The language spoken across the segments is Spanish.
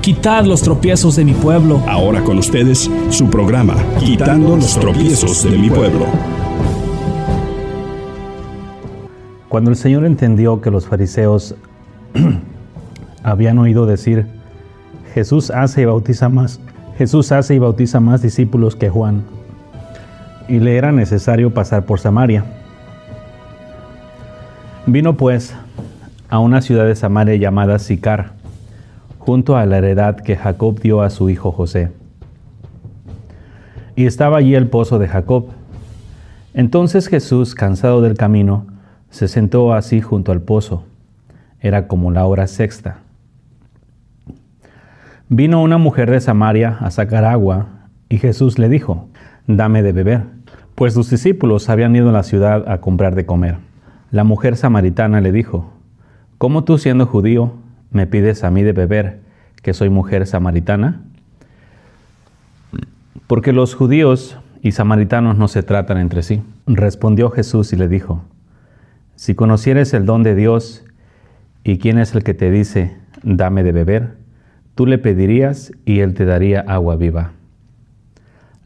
Quitar los tropiezos de mi pueblo. Ahora con ustedes, su programa, Quitando los tropiezos de mi pueblo. Cuando el Señor entendió que los fariseos habían oído decir, Jesús hace y bautiza más, Jesús hace y bautiza más discípulos que Juan, y le era necesario pasar por Samaria. Vino pues a una ciudad de Samaria llamada Sicar junto a la heredad que Jacob dio a su hijo José. Y estaba allí el pozo de Jacob. Entonces Jesús, cansado del camino, se sentó así junto al pozo. Era como la hora sexta. Vino una mujer de Samaria a sacar agua, y Jesús le dijo, dame de beber, pues sus discípulos habían ido a la ciudad a comprar de comer. La mujer samaritana le dijo, ¿cómo tú siendo judío me pides a mí de beber, que soy mujer samaritana? Porque los judíos y samaritanos no se tratan entre sí. Respondió Jesús y le dijo, si conocieres el don de Dios y quién es el que te dice, dame de beber, tú le pedirías y él te daría agua viva.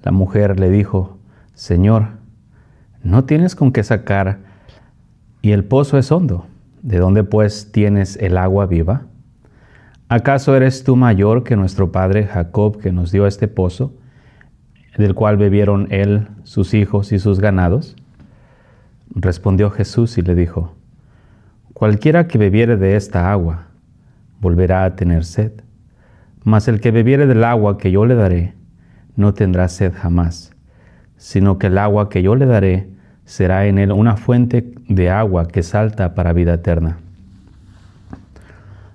La mujer le dijo, Señor, no tienes con qué sacar y el pozo es hondo. ¿De dónde pues tienes el agua viva? ¿Acaso eres tú mayor que nuestro padre Jacob que nos dio este pozo, del cual bebieron él, sus hijos y sus ganados? Respondió Jesús y le dijo, Cualquiera que bebiere de esta agua volverá a tener sed, mas el que bebiere del agua que yo le daré no tendrá sed jamás, sino que el agua que yo le daré será en él una fuente de agua que salta para vida eterna.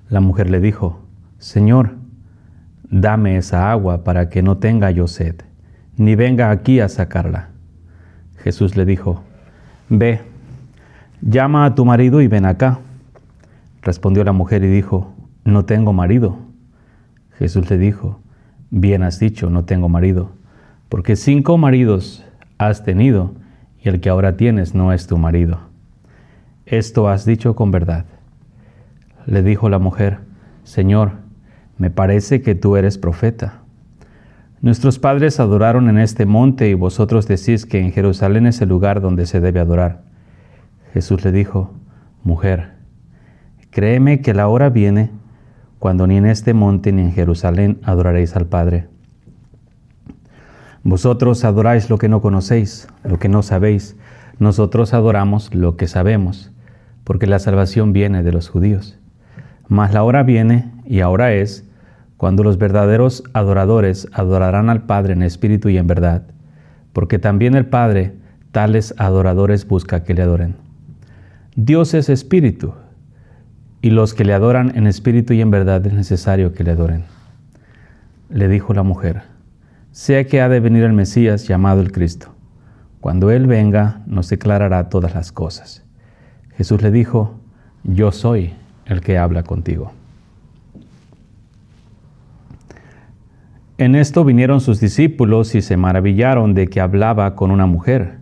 La mujer le dijo, Señor, dame esa agua para que no tenga yo sed, ni venga aquí a sacarla. Jesús le dijo, Ve, llama a tu marido y ven acá. Respondió la mujer y dijo, No tengo marido. Jesús le dijo, Bien has dicho, no tengo marido, porque cinco maridos has tenido y el que ahora tienes no es tu marido. Esto has dicho con verdad le dijo la mujer, Señor, me parece que tú eres profeta. Nuestros padres adoraron en este monte y vosotros decís que en Jerusalén es el lugar donde se debe adorar. Jesús le dijo, Mujer, créeme que la hora viene cuando ni en este monte ni en Jerusalén adoraréis al Padre. Vosotros adoráis lo que no conocéis, lo que no sabéis. Nosotros adoramos lo que sabemos, porque la salvación viene de los judíos. Mas la hora viene, y ahora es, cuando los verdaderos adoradores adorarán al Padre en espíritu y en verdad, porque también el Padre tales adoradores busca que le adoren. Dios es espíritu, y los que le adoran en espíritu y en verdad es necesario que le adoren. Le dijo la mujer, sea que ha de venir el Mesías llamado el Cristo. Cuando Él venga, nos declarará todas las cosas. Jesús le dijo, yo soy el que habla contigo. En esto vinieron sus discípulos y se maravillaron de que hablaba con una mujer.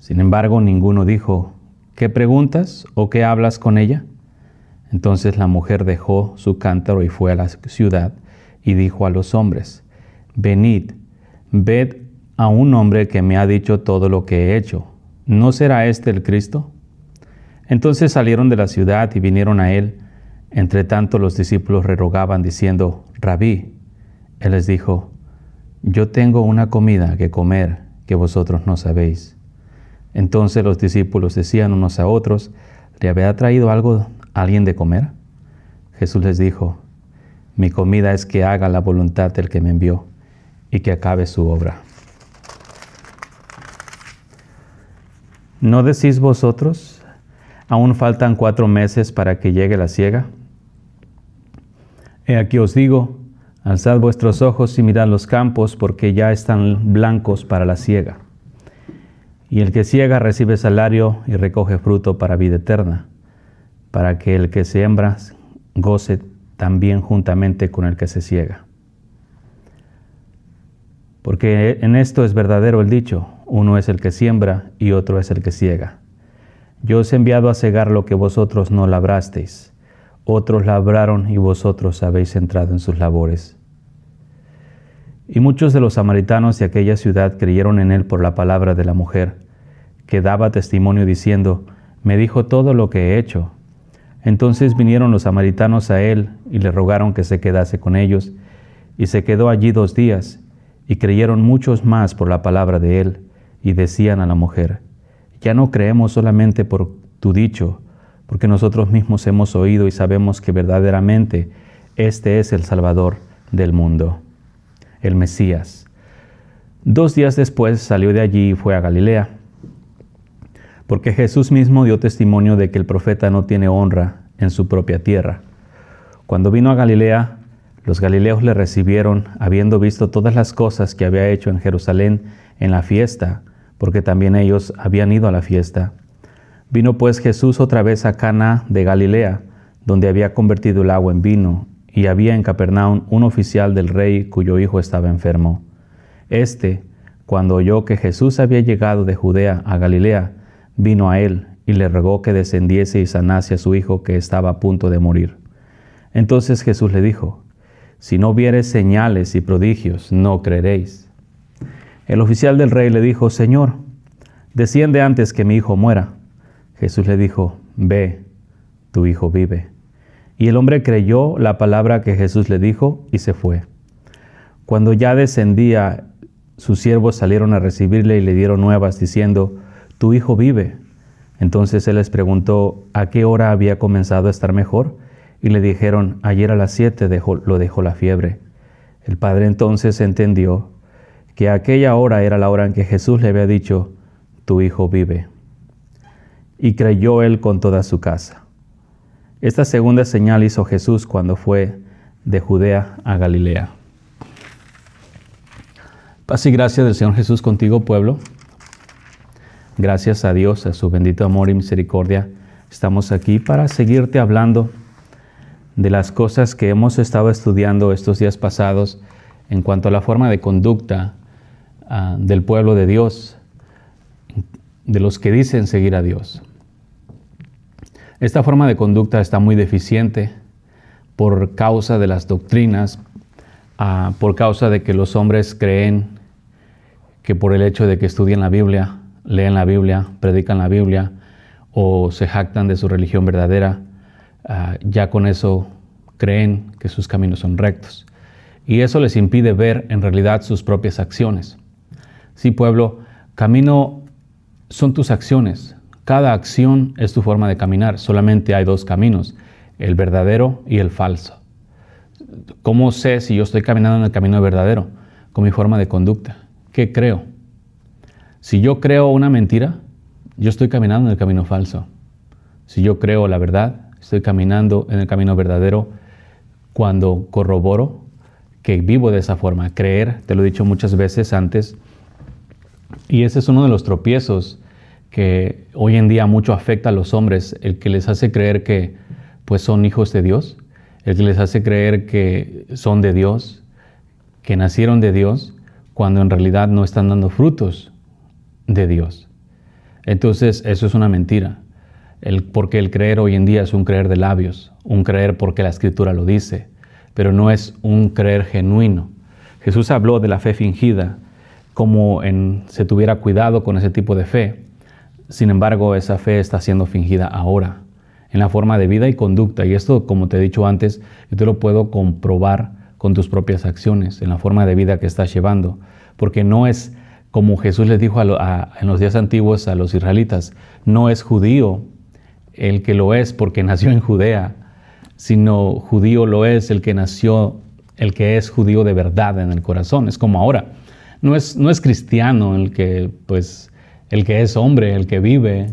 Sin embargo, ninguno dijo, ¿qué preguntas o qué hablas con ella? Entonces la mujer dejó su cántaro y fue a la ciudad y dijo a los hombres, venid, ved a un hombre que me ha dicho todo lo que he hecho. ¿No será este el Cristo? Entonces salieron de la ciudad y vinieron a él. Entre tanto los discípulos rerogaban diciendo, Rabí, él les dijo, yo tengo una comida que comer que vosotros no sabéis. Entonces los discípulos decían unos a otros, ¿le había traído algo alguien de comer? Jesús les dijo, mi comida es que haga la voluntad del que me envió y que acabe su obra. ¿No decís vosotros? aún faltan cuatro meses para que llegue la siega. He aquí os digo, alzad vuestros ojos y mirad los campos, porque ya están blancos para la siega. Y el que ciega recibe salario y recoge fruto para vida eterna, para que el que siembra goce también juntamente con el que se ciega. Porque en esto es verdadero el dicho, uno es el que siembra y otro es el que ciega. Yo os he enviado a cegar lo que vosotros no labrasteis. Otros labraron y vosotros habéis entrado en sus labores. Y muchos de los samaritanos de aquella ciudad creyeron en él por la palabra de la mujer, que daba testimonio diciendo, Me dijo todo lo que he hecho. Entonces vinieron los samaritanos a él y le rogaron que se quedase con ellos, y se quedó allí dos días, y creyeron muchos más por la palabra de él, y decían a la mujer, ya no creemos solamente por tu dicho, porque nosotros mismos hemos oído y sabemos que verdaderamente este es el Salvador del mundo, el Mesías. Dos días después salió de allí y fue a Galilea, porque Jesús mismo dio testimonio de que el profeta no tiene honra en su propia tierra. Cuando vino a Galilea, los galileos le recibieron, habiendo visto todas las cosas que había hecho en Jerusalén en la fiesta porque también ellos habían ido a la fiesta. Vino pues Jesús otra vez a Cana de Galilea, donde había convertido el agua en vino, y había en Capernaum un oficial del rey cuyo hijo estaba enfermo. Este, cuando oyó que Jesús había llegado de Judea a Galilea, vino a él y le rogó que descendiese y sanase a su hijo que estaba a punto de morir. Entonces Jesús le dijo, Si no viereis señales y prodigios, no creeréis. El oficial del rey le dijo, Señor, desciende antes que mi hijo muera. Jesús le dijo, Ve, tu hijo vive. Y el hombre creyó la palabra que Jesús le dijo y se fue. Cuando ya descendía, sus siervos salieron a recibirle y le dieron nuevas, diciendo, Tu hijo vive. Entonces él les preguntó a qué hora había comenzado a estar mejor y le dijeron, ayer a las siete lo dejó la fiebre. El padre entonces entendió que aquella hora era la hora en que Jesús le había dicho, tu hijo vive. Y creyó él con toda su casa. Esta segunda señal hizo Jesús cuando fue de Judea a Galilea. Paz y gracias del Señor Jesús contigo, pueblo. Gracias a Dios, a su bendito amor y misericordia, estamos aquí para seguirte hablando de las cosas que hemos estado estudiando estos días pasados en cuanto a la forma de conducta Ah, del pueblo de Dios, de los que dicen seguir a Dios. Esta forma de conducta está muy deficiente por causa de las doctrinas, ah, por causa de que los hombres creen que por el hecho de que estudian la Biblia, leen la Biblia, predican la Biblia o se jactan de su religión verdadera, ah, ya con eso creen que sus caminos son rectos. Y eso les impide ver en realidad sus propias acciones. Sí, pueblo, camino son tus acciones. Cada acción es tu forma de caminar. Solamente hay dos caminos, el verdadero y el falso. ¿Cómo sé si yo estoy caminando en el camino verdadero? Con mi forma de conducta. ¿Qué creo? Si yo creo una mentira, yo estoy caminando en el camino falso. Si yo creo la verdad, estoy caminando en el camino verdadero cuando corroboro que vivo de esa forma. Creer, te lo he dicho muchas veces antes, y ese es uno de los tropiezos que hoy en día mucho afecta a los hombres, el que les hace creer que pues son hijos de Dios, el que les hace creer que son de Dios, que nacieron de Dios, cuando en realidad no están dando frutos de Dios. Entonces, eso es una mentira. porque el creer hoy en día es un creer de labios, un creer porque la escritura lo dice, pero no es un creer genuino. Jesús habló de la fe fingida, como en, se tuviera cuidado con ese tipo de fe. Sin embargo, esa fe está siendo fingida ahora, en la forma de vida y conducta. Y esto, como te he dicho antes, yo te lo puedo comprobar con tus propias acciones, en la forma de vida que estás llevando. Porque no es como Jesús les dijo en los días antiguos a los israelitas, no es judío el que lo es porque nació en Judea, sino judío lo es el que nació, el que es judío de verdad en el corazón. Es como ahora no es, cristiano el que, pues, el que es hombre, el que vive,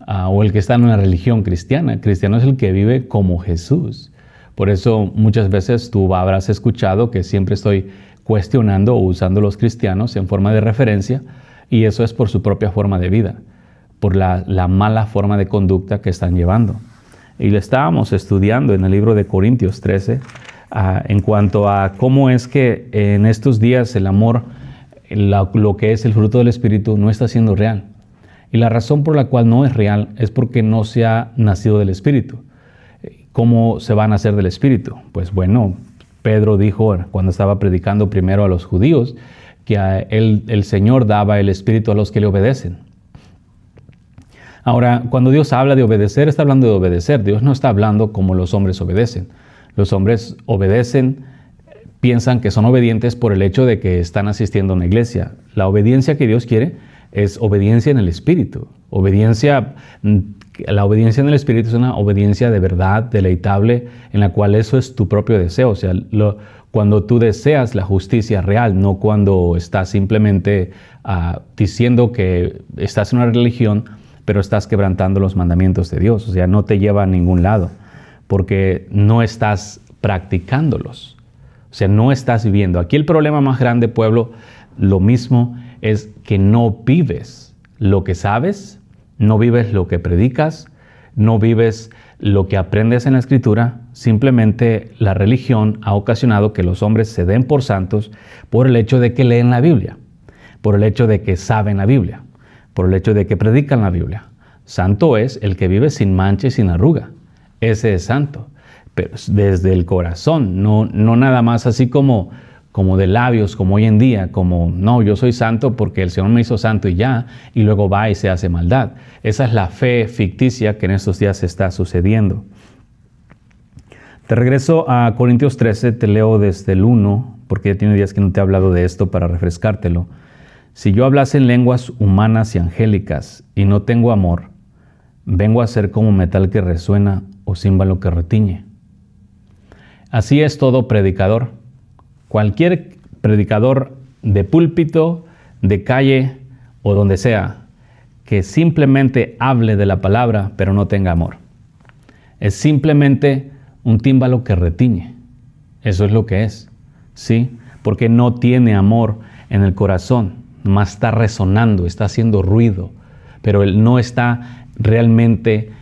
ah, o el que está en una religión cristiana. cristiano es el que vive como Jesús. Por eso muchas veces tú habrás escuchado que siempre estoy cuestionando o usando los cristianos en forma de referencia, y eso es por su propia forma de vida, por la, mala forma de conducta que están llevando. Y lo estábamos estudiando en el libro de Corintios 13 ah, en cuanto a cómo es que en estos días el amor lo que es el fruto del Espíritu no está siendo real. Y la razón por la cual no es real es porque no se ha nacido del Espíritu. ¿Cómo se va a nacer del Espíritu? Pues bueno, Pedro dijo cuando estaba predicando primero a los judíos que el Señor daba el Espíritu a los que le obedecen. Ahora, cuando Dios habla de obedecer, está hablando de obedecer. Dios no está hablando como los hombres obedecen. Los hombres obedecen piensan que son obedientes por el hecho de que están asistiendo a una iglesia. La obediencia que Dios quiere es obediencia en el Espíritu. Obediencia, mm, la obediencia en el Espíritu es una obediencia de verdad, deleitable, en la cual eso es tu propio deseo. O sea, cuando tú deseas la justicia real, no cuando estás simplemente ah, diciendo que estás en una religión, pero estás quebrantando los mandamientos de Dios. O sea, no te lleva a ningún lado, porque no estás practicándolos. O sea, no estás viviendo. Aquí el problema más grande, pueblo, lo mismo es que no vives lo que sabes, no vives lo que predicas, no vives lo que aprendes en la escritura, simplemente la religión ha ocasionado que los hombres se den por santos por el hecho de que leen la Biblia, por el hecho de que saben la Biblia, por el hecho de que predican la Biblia. Santo es el que vive sin mancha y sin arruga. Ese es santo pero desde el corazón, no, no nada más así como, como de labios, como hoy en día, como no, yo soy santo porque el Señor me hizo santo y ya, y luego va y se hace maldad. Esa es la fe ficticia que en estos días está sucediendo. Te regreso a Corintios 13, te leo desde el 1, porque ya tiene días que no te he hablado de esto para refrescártelo. Si yo hablase en lenguas humanas y angélicas y no tengo amor, vengo a ser como metal que resuena o címbalo que retiñe. Así es todo predicador. Cualquier predicador de púlpito, de calle o donde sea, que simplemente hable de la palabra pero no tenga amor. Es simplemente un tímbalo que retiñe. Eso es lo que es. ¿Sí? Porque no tiene amor en el corazón. Más está resonando, está haciendo ruido, pero él no está realmente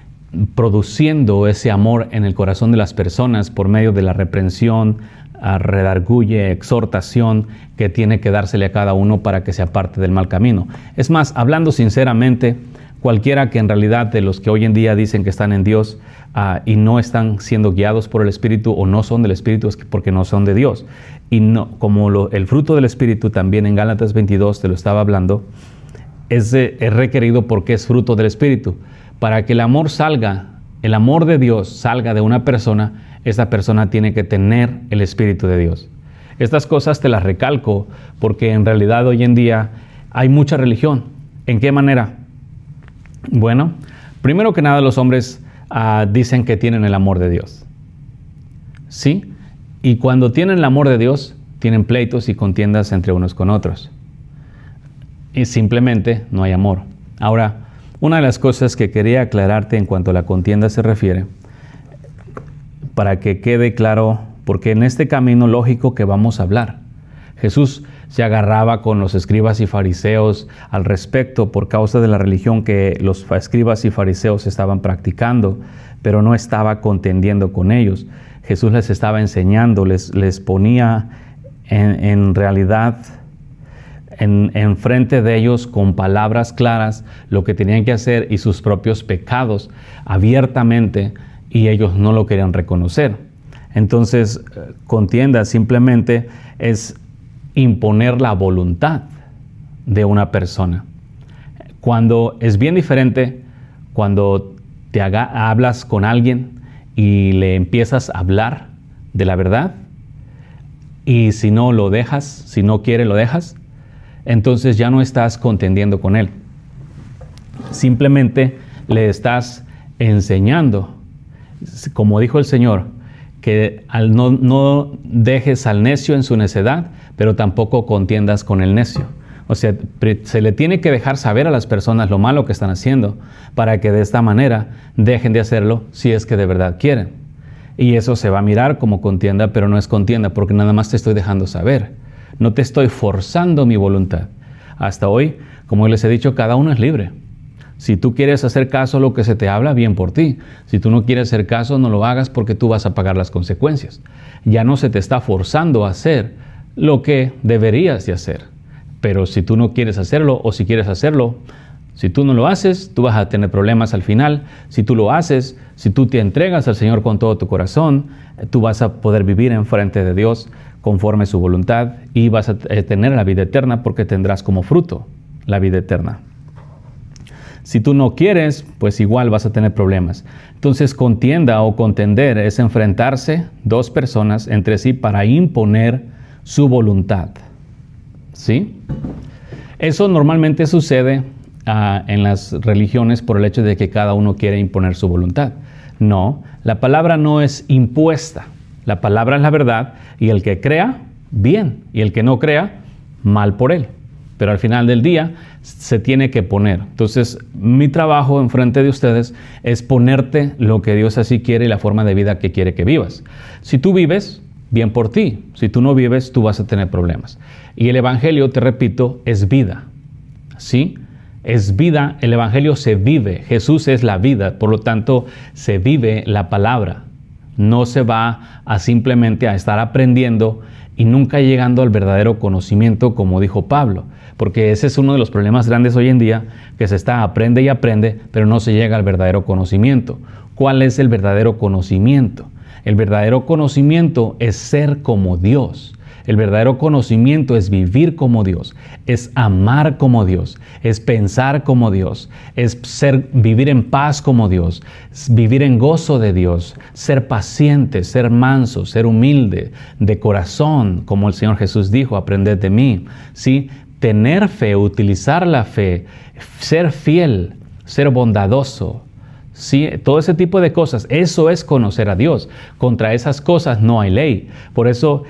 produciendo ese amor en el corazón de las personas por medio de la reprensión, redarguye, exhortación que tiene que dársele a cada uno para que se aparte del mal camino. Es más, hablando sinceramente, cualquiera que en realidad de los que hoy en día dicen que están en Dios ah, y no están siendo guiados por el Espíritu o no son del Espíritu es porque no son de Dios. Y no, como el fruto del Espíritu también en Gálatas 22 te lo estaba hablando, es requerido porque es fruto del Espíritu para que el amor salga, el amor de Dios salga de una persona, esa persona tiene que tener el Espíritu de Dios. Estas cosas te las recalco porque en realidad hoy en día hay mucha religión. ¿En qué manera? Bueno, primero que nada los hombres ah, dicen que tienen el amor de Dios. ¿Sí? Y cuando tienen el amor de Dios, tienen pleitos y contiendas entre unos con otros. Y simplemente no hay amor. Ahora, una de las cosas que quería aclararte en cuanto a la contienda se refiere, para que quede claro, porque en este camino lógico que vamos a hablar, Jesús se agarraba con los escribas y fariseos al respecto por causa de la religión que los escribas y fariseos estaban practicando, pero no estaba contendiendo con ellos. Jesús les estaba enseñando, les, les ponía en, en realidad en, de ellos con palabras claras lo que tenían que hacer y sus propios pecados abiertamente y ellos no lo querían reconocer. Entonces, eh, contienda simplemente es imponer la voluntad de una persona. Cuando es bien diferente, cuando te haga, hablas con alguien y le empiezas a hablar de la verdad, y si no lo dejas, si no quiere lo dejas, entonces ya no estás contendiendo con Él. Simplemente le estás enseñando, como dijo el Señor, que no, no dejes al necio en su necedad, pero tampoco contiendas con el necio. O sea, se le tiene que dejar saber a las personas lo malo que están haciendo para que de esta manera dejen de hacerlo si es que de verdad quieren. Y eso se va a mirar como contienda, pero no es contienda porque nada más te estoy dejando saber. No te estoy forzando mi voluntad. Hasta hoy, como les he dicho, cada uno es libre. Si tú quieres hacer caso a lo que se te habla, bien por ti. Si tú no quieres hacer caso, no lo hagas porque tú vas a pagar las consecuencias. Ya no se te está forzando a hacer lo que deberías de hacer. Pero si tú no quieres hacerlo o si quieres hacerlo, si tú no lo haces, tú vas a tener problemas al final. Si tú lo haces, si tú te entregas al Señor con todo tu corazón, eh, tú vas a poder vivir enfrente de Dios conforme su voluntad y vas a eh, tener la vida eterna porque tendrás como fruto la vida eterna. Si tú no quieres, pues igual vas a tener problemas. Entonces, contienda o contender es enfrentarse dos personas entre sí para imponer su voluntad. ¿Sí? Eso normalmente sucede Ah, en las religiones por el hecho de que cada uno quiere imponer su voluntad. No, la palabra no es impuesta. La palabra es la verdad y el que crea, bien. Y el que no crea, mal por él. Pero al final del día se tiene que poner. Entonces, mi trabajo enfrente de ustedes es ponerte lo que Dios así quiere y la forma de vida que quiere que vivas. Si tú vives, bien por ti. Si tú no vives, tú vas a tener problemas. Y el Evangelio, te repito, es vida. ¿Sí? es vida, el Evangelio se vive, Jesús es la vida, por lo tanto se vive la palabra. No se va a simplemente a estar aprendiendo y nunca llegando al verdadero conocimiento, como dijo Pablo, porque ese es uno de los problemas grandes hoy en día, que se está aprende y aprende, pero no se llega al verdadero conocimiento. ¿Cuál es el verdadero conocimiento? El verdadero conocimiento es ser como Dios. El verdadero conocimiento es vivir como Dios, es amar como Dios, es pensar como Dios, es ser, vivir en paz como Dios, vivir en gozo de Dios, ser paciente, ser manso, ser humilde, de corazón, como el Señor Jesús dijo, aprended de mí. ¿sí? Tener fe, utilizar la fe, ser fiel, ser bondadoso, Sí, todo ese tipo de cosas, eso es conocer a Dios. Contra esas cosas no hay ley. Por eso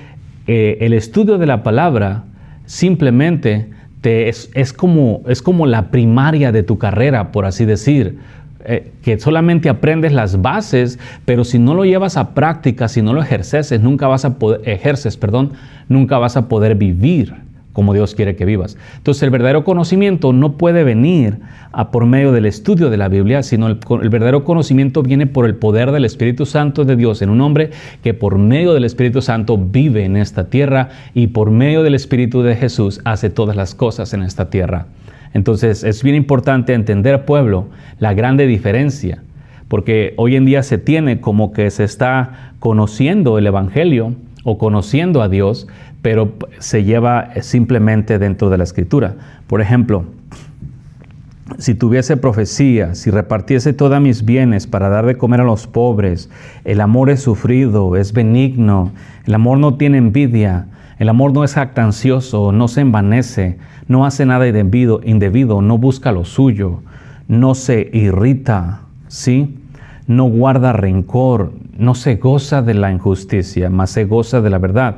eh, el estudio de la palabra simplemente te es, como, la primaria de tu carrera, por así decir. Eh, que solamente aprendes las bases, pero si no lo llevas a práctica, si no lo ejerces, nunca vas a poder, ejerces, perdón, nunca vas a poder vivir como Dios quiere que vivas. Entonces el verdadero conocimiento no puede venir a por medio del estudio de la Biblia, sino el, verdadero conocimiento viene por el poder del Espíritu Santo de Dios en un hombre que por medio del Espíritu Santo vive en esta tierra y por medio del Espíritu de Jesús hace todas las cosas en esta tierra. Entonces es bien importante entender, pueblo, la grande diferencia, porque hoy en día se tiene como que se está conociendo el Evangelio o conociendo a Dios, pero se lleva eh, simplemente dentro de la escritura. Por ejemplo, si tuviese profecía, si repartiese todos mis bienes para dar de comer a los pobres, el amor es sufrido, es benigno, el amor no tiene envidia, el amor no es jactancioso, no se envanece, no hace nada indebido, no busca lo suyo, no se irrita, ¿sí? No guarda rencor, no se goza de la injusticia, más se goza de la verdad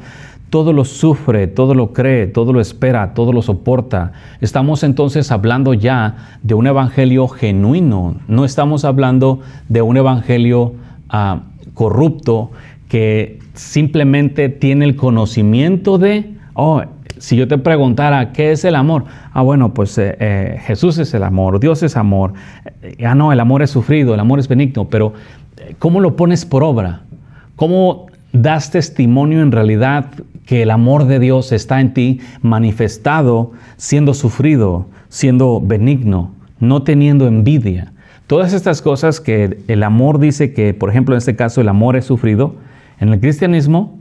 todo lo sufre, todo lo cree, todo lo espera, todo lo soporta. Estamos entonces hablando ya de un evangelio genuino, no estamos hablando de un evangelio ah, corrupto que simplemente tiene el conocimiento de, oh, si yo te preguntara, ¿qué es el amor? Ah, bueno, pues eh, eh, Jesús es el amor, Dios es amor. Eh, ah, no, el amor es sufrido, el amor es benigno, pero ¿cómo lo pones por obra? ¿Cómo das testimonio en realidad que el amor de Dios está en ti manifestado, siendo sufrido, siendo benigno, no teniendo envidia. Todas estas cosas que el amor dice que, por ejemplo, en este caso el amor es sufrido, en el cristianismo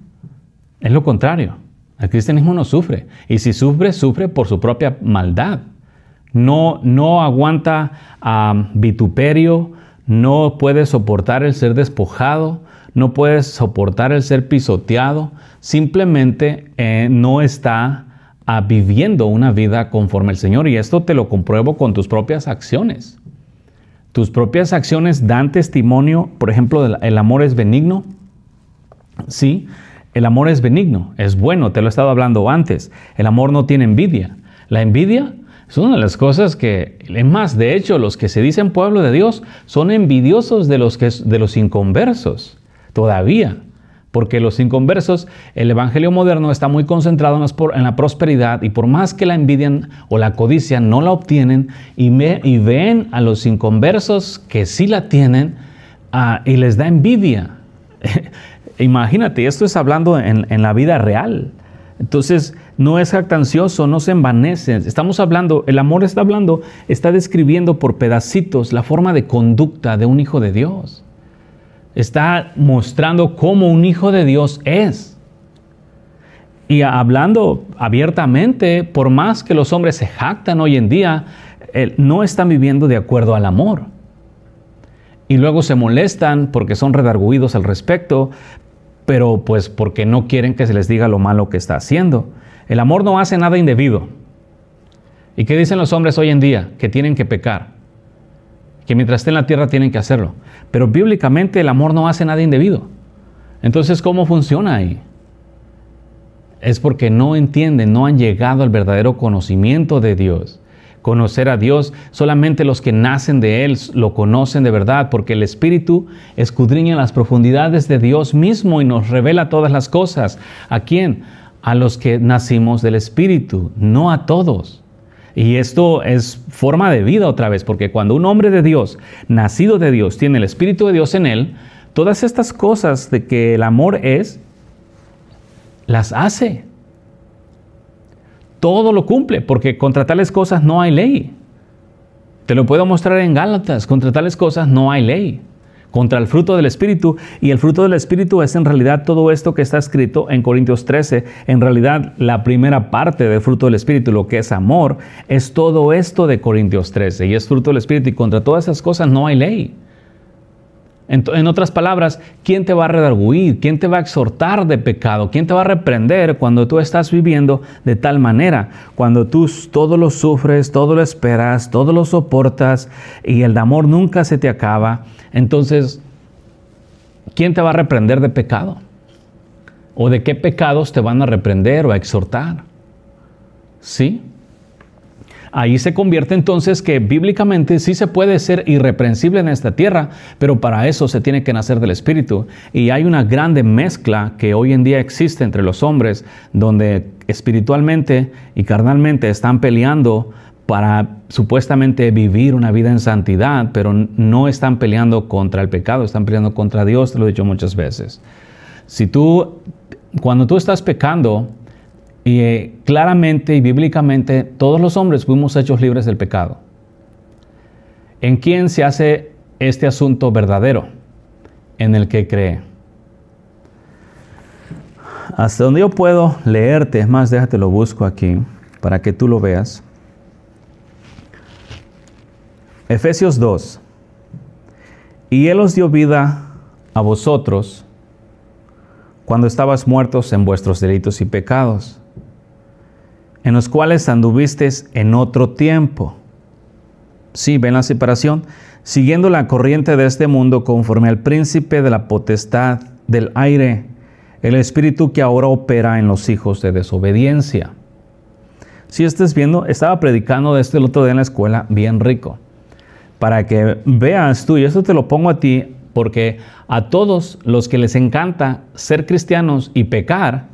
es lo contrario. El cristianismo no sufre. Y si sufre, sufre por su propia maldad. No, aguanta a ah, vituperio, no puede soportar el ser despojado, no puedes soportar el ser pisoteado, simplemente eh, no está ah, viviendo una vida conforme al Señor. Y esto te lo compruebo con tus propias acciones. Tus propias acciones dan testimonio, por ejemplo, del, el amor es benigno. Sí, el amor es benigno, es bueno, te lo he estado hablando antes. El amor no tiene envidia. La envidia es una de las cosas que, es más, de hecho, los que se dicen pueblo de Dios son envidiosos de los, que, de los inconversos todavía, porque los inconversos, el Evangelio moderno está muy concentrado en la prosperidad y por más que la envidian o la codician, no la obtienen y, ven a los inconversos que sí la tienen ah, y les da envidia. Imagínate, esto es hablando en, la vida real. Entonces, no es jactancioso, no se envanece. Estamos hablando, el amor está hablando, está describiendo por pedacitos la forma de conducta de un hijo de Dios. Está mostrando cómo un hijo de Dios es. Y hablando abiertamente, por más que los hombres se jactan hoy en día, eh, no están viviendo de acuerdo al amor. Y luego se molestan porque son redarguidos al respecto, pero pues porque no quieren que se les diga lo malo que está haciendo. El amor no hace nada indebido. ¿Y qué dicen los hombres hoy en día? Que tienen que pecar que mientras estén en la tierra tienen que hacerlo. Pero bíblicamente el amor no hace nada indebido. Entonces, ¿cómo funciona ahí? Es porque no entienden, no han llegado al verdadero conocimiento de Dios. Conocer a Dios, solamente los que nacen de Él lo conocen de verdad, porque el Espíritu escudriña las profundidades de Dios mismo y nos revela todas las cosas. ¿A quién? A los que nacimos del Espíritu, no a todos. Y esto es forma de vida otra vez, porque cuando un hombre de Dios, nacido de Dios, tiene el Espíritu de Dios en él, todas estas cosas de que el amor es, las hace. Todo lo cumple, porque contra tales cosas no hay ley. Te lo puedo mostrar en Gálatas, contra tales cosas no hay ley contra el fruto del Espíritu. Y el fruto del Espíritu es en realidad todo esto que está escrito en Corintios 13. En realidad la primera parte del fruto del Espíritu, lo que es amor, es todo esto de Corintios 13. Y es fruto del Espíritu. Y contra todas esas cosas no hay ley. En, otras palabras, ¿quién te va a redarguir? ¿Quién te va a exhortar de pecado? ¿Quién te va a reprender cuando tú estás viviendo de tal manera? Cuando tú todo lo sufres, todo lo esperas, todo lo soportas y el amor nunca se te acaba. Entonces, ¿quién te va a reprender de pecado? ¿O de qué pecados te van a reprender o a exhortar? ¿Sí? Ahí se convierte entonces que bíblicamente sí se puede ser irreprensible en esta tierra, pero para eso se tiene que nacer del Espíritu. Y hay una grande mezcla que hoy en día existe entre los hombres, donde espiritualmente y carnalmente están peleando para supuestamente vivir una vida en santidad, pero no están peleando contra el pecado, están peleando contra Dios, te lo he dicho muchas veces. Si tú, cuando tú estás pecando, y eh, claramente y bíblicamente todos los hombres fuimos hechos libres del pecado. ¿En quién se hace este asunto verdadero? En el que cree. Hasta donde yo puedo leerte, es más, déjate lo busco aquí para que tú lo veas. Efesios 2. Y Él os dio vida a vosotros cuando estabas muertos en vuestros delitos y pecados en los cuales anduviste en otro tiempo. Sí, ven la separación, siguiendo la corriente de este mundo conforme al príncipe de la potestad del aire, el espíritu que ahora opera en los hijos de desobediencia. Si estás viendo, estaba predicando de esto el otro día en la escuela, bien rico. Para que veas tú, y esto te lo pongo a ti, porque a todos los que les encanta ser cristianos y pecar,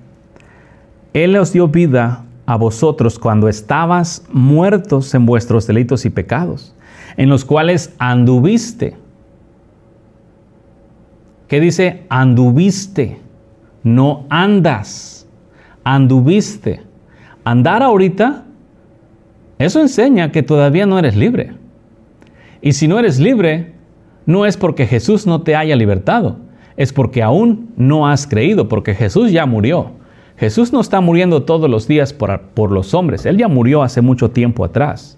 Él les dio vida a vosotros cuando estabas muertos en vuestros delitos y pecados, en los cuales anduviste. ¿Qué dice? Anduviste, no andas, anduviste. Andar ahorita, eso enseña que todavía no eres libre. Y si no eres libre, no es porque Jesús no te haya libertado, es porque aún no has creído, porque Jesús ya murió. Jesús no está muriendo todos los días por, los hombres, Él ya murió hace mucho tiempo atrás.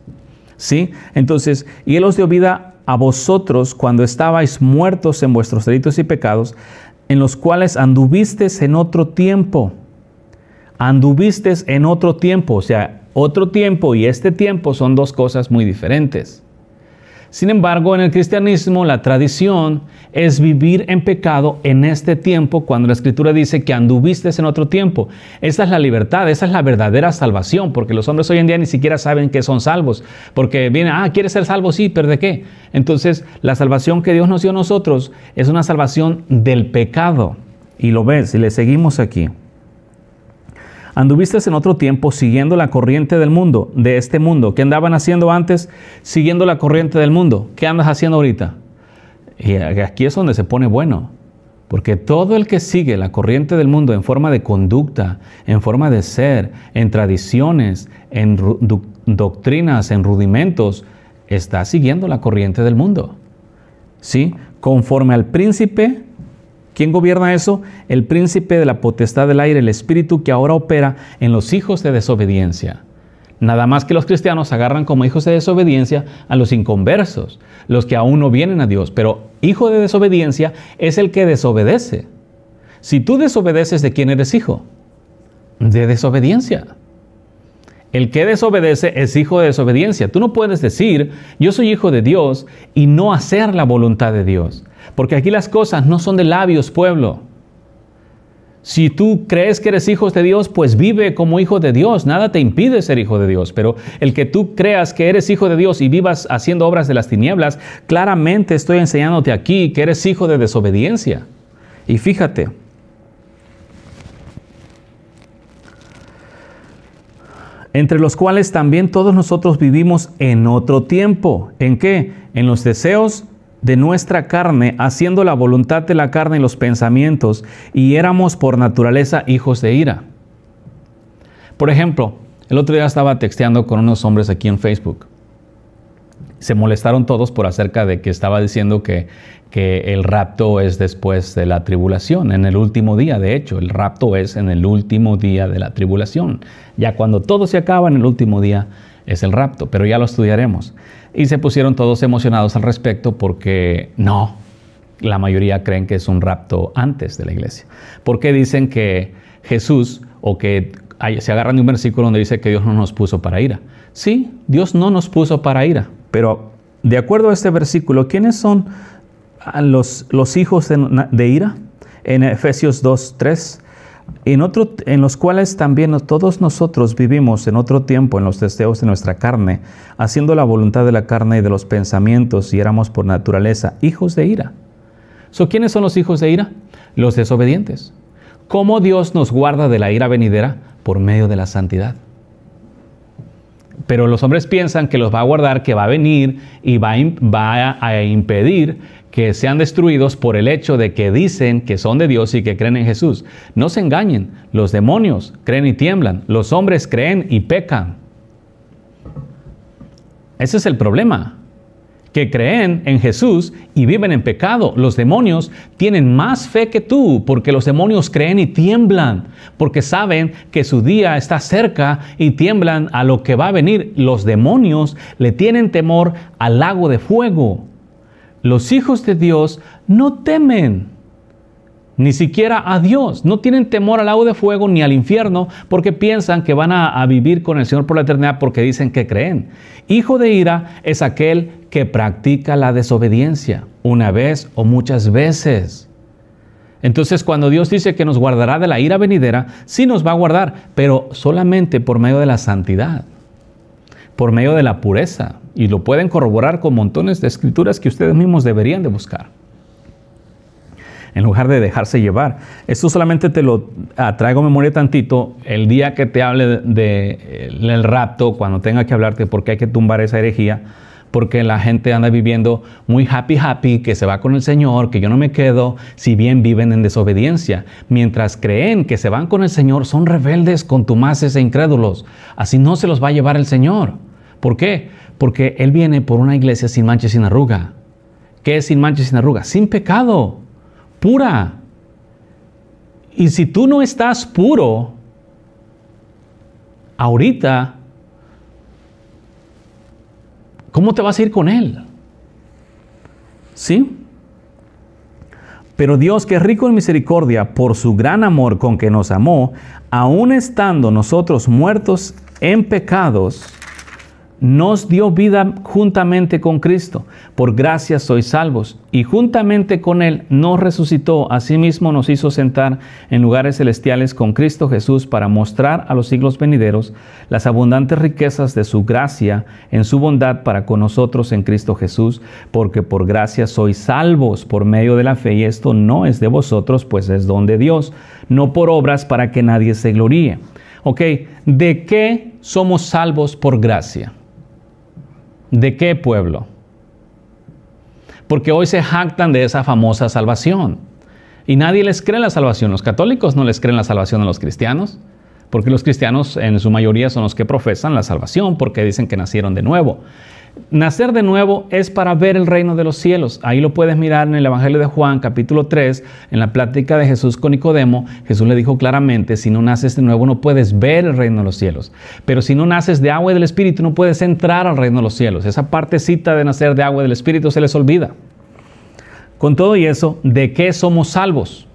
¿Sí? Entonces, y Él os dio vida a vosotros cuando estabais muertos en vuestros delitos y pecados, en los cuales anduvisteis en otro tiempo. Anduvisteis en otro tiempo, o sea, otro tiempo y este tiempo son dos cosas muy diferentes. Sin embargo, en el cristianismo la tradición es vivir en pecado en este tiempo cuando la escritura dice que anduviste en otro tiempo. Esa es la libertad, esa es la verdadera salvación, porque los hombres hoy en día ni siquiera saben que son salvos, porque viene, ah, ¿quieres ser salvo? Sí, pero ¿de qué? Entonces, la salvación que Dios nos dio a nosotros es una salvación del pecado. Y lo ves, Si le seguimos aquí. Anduviste en otro tiempo siguiendo la corriente del mundo, de este mundo. ¿Qué andaban haciendo antes? Siguiendo la corriente del mundo. ¿Qué andas haciendo ahorita? Y aquí es donde se pone bueno. Porque todo el que sigue la corriente del mundo en forma de conducta, en forma de ser, en tradiciones, en doctrinas, en rudimentos, está siguiendo la corriente del mundo. ¿Sí? Conforme al príncipe ¿Quién gobierna eso? El príncipe de la potestad del aire, el espíritu que ahora opera en los hijos de desobediencia. Nada más que los cristianos agarran como hijos de desobediencia a los inconversos, los que aún no vienen a Dios. Pero hijo de desobediencia es el que desobedece. Si tú desobedeces, ¿de quién eres hijo? De desobediencia. El que desobedece es hijo de desobediencia. Tú no puedes decir, yo soy hijo de Dios y no hacer la voluntad de Dios. Porque aquí las cosas no son de labios, pueblo. Si tú crees que eres hijo de Dios, pues vive como hijo de Dios. Nada te impide ser hijo de Dios. Pero el que tú creas que eres hijo de Dios y vivas haciendo obras de las tinieblas, claramente estoy enseñándote aquí que eres hijo de desobediencia. Y fíjate, entre los cuales también todos nosotros vivimos en otro tiempo. ¿En qué? En los deseos de nuestra carne, haciendo la voluntad de la carne y los pensamientos, y éramos por naturaleza hijos de ira. Por ejemplo, el otro día estaba texteando con unos hombres aquí en Facebook. Se molestaron todos por acerca de que estaba diciendo que, que el rapto es después de la tribulación, en el último día, de hecho, el rapto es en el último día de la tribulación. Ya cuando todo se acaba en el último día es el rapto, pero ya lo estudiaremos. Y se pusieron todos emocionados al respecto porque no, la mayoría creen que es un rapto antes de la iglesia. Porque dicen que Jesús o que se agarran de un versículo donde dice que Dios no nos puso para ira. Sí, Dios no nos puso para ira, pero de acuerdo a este versículo, ¿quiénes son los, hijos de, de ira? En Efesios 2, 3 en, en los cuales también todos nosotros vivimos en otro tiempo en los deseos de nuestra carne, haciendo la voluntad de la carne y de los pensamientos, y éramos por naturaleza hijos de ira. So, ¿Quiénes son los hijos de ira? Los desobedientes. ¿Cómo Dios nos guarda de la ira venidera? Por medio de la santidad. Pero los hombres piensan que los va a guardar, que va a venir y va a impedir que sean destruidos por el hecho de que dicen que son de Dios y que creen en Jesús. No se engañen, los demonios creen y tiemblan, los hombres creen y pecan. Ese es el problema, que creen en Jesús y viven en pecado. Los demonios tienen más fe que tú, porque los demonios creen y tiemblan, porque saben que su día está cerca y tiemblan a lo que va a venir. Los demonios le tienen temor al lago de fuego. Los hijos de Dios no temen ni siquiera a Dios. No tienen temor al agua de fuego ni al infierno porque piensan que van a, a, vivir con el Señor por la eternidad porque dicen que creen. Hijo de ira es aquel que practica la desobediencia una vez o muchas veces. Entonces cuando Dios dice que nos guardará de la ira venidera, sí nos va a guardar, pero solamente por medio de la santidad, por medio de la pureza. Y lo pueden corroborar con montones de escrituras que ustedes mismos deberían de buscar. En lugar de dejarse llevar. Esto solamente te lo traigo a memoria tantito el día que te hable del de, eh, rapto, cuando tenga que hablarte porque hay que tumbar esa herejía porque la gente anda viviendo muy happy, happy, que se va con el Señor, que yo no me quedo, si bien viven en desobediencia. Mientras creen que se van con el Señor, son rebeldes, contumaces e incrédulos. Así no se los va a llevar el Señor. ¿Por qué? Porque Él viene por una iglesia sin mancha y sin arruga. ¿Qué es sin mancha y sin arruga? Sin pecado, pura. Y si tú no estás puro, ahorita, ¿cómo te vas a ir con Él? ¿Sí? Pero Dios, que es rico en misericordia, por su gran amor con que nos amó, aun estando nosotros muertos en pecados, nos dio vida juntamente con Cristo. Por gracia sois salvos. Y juntamente con Él nos resucitó. Asimismo nos hizo sentar en lugares celestiales con Cristo Jesús para mostrar a los siglos venideros las abundantes riquezas de su gracia en su bondad para con nosotros en Cristo Jesús. Porque por gracia sois salvos por medio de la fe. Y esto no es de vosotros, pues es don de Dios. No por obras para que nadie se gloríe. Ok, ¿de qué somos salvos por gracia? ¿De qué pueblo? Porque hoy se jactan de esa famosa salvación. Y nadie les cree la salvación. Los católicos no les creen la salvación a los cristianos porque los cristianos en su mayoría son los que profesan la salvación, porque dicen que nacieron de nuevo. Nacer de nuevo es para ver el reino de los cielos. Ahí lo puedes mirar en el Evangelio de Juan, capítulo 3, en la plática de Jesús con Nicodemo. Jesús le dijo claramente, si no naces de nuevo no puedes ver el reino de los cielos. Pero si no naces de agua y del Espíritu no puedes entrar al reino de los cielos. Esa partecita de nacer de agua y del Espíritu se les olvida. Con todo y eso, ¿de qué somos salvos?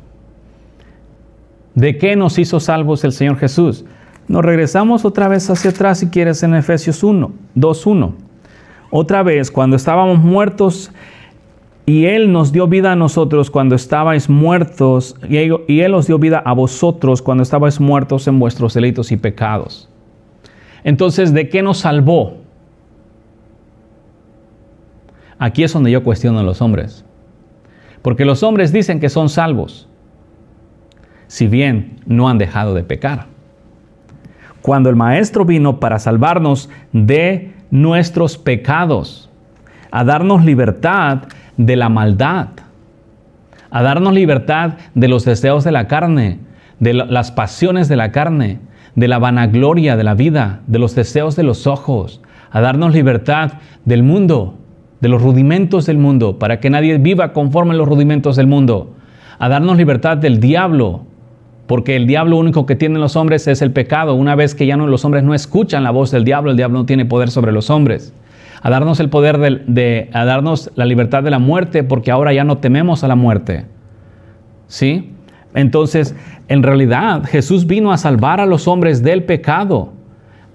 ¿De qué nos hizo salvos el Señor Jesús? Nos regresamos otra vez hacia atrás, si quieres, en Efesios 1, 2.1. Otra vez, cuando estábamos muertos y Él nos dio vida a nosotros cuando estabais muertos, y él, y él os dio vida a vosotros cuando estabais muertos en vuestros delitos y pecados. Entonces, ¿de qué nos salvó? Aquí es donde yo cuestiono a los hombres. Porque los hombres dicen que son salvos si bien no han dejado de pecar. Cuando el Maestro vino para salvarnos de nuestros pecados, a darnos libertad de la maldad, a darnos libertad de los deseos de la carne, de las pasiones de la carne, de la vanagloria de la vida, de los deseos de los ojos, a darnos libertad del mundo, de los rudimentos del mundo, para que nadie viva conforme a los rudimentos del mundo, a darnos libertad del diablo, porque el diablo único que tienen los hombres es el pecado. Una vez que ya los hombres no escuchan la voz del diablo, el diablo no tiene poder sobre los hombres. A darnos el poder de, a darnos la libertad de la muerte, porque ahora ya no tememos a la muerte. ¿Sí? Entonces, en realidad, Jesús vino a salvar a los hombres del pecado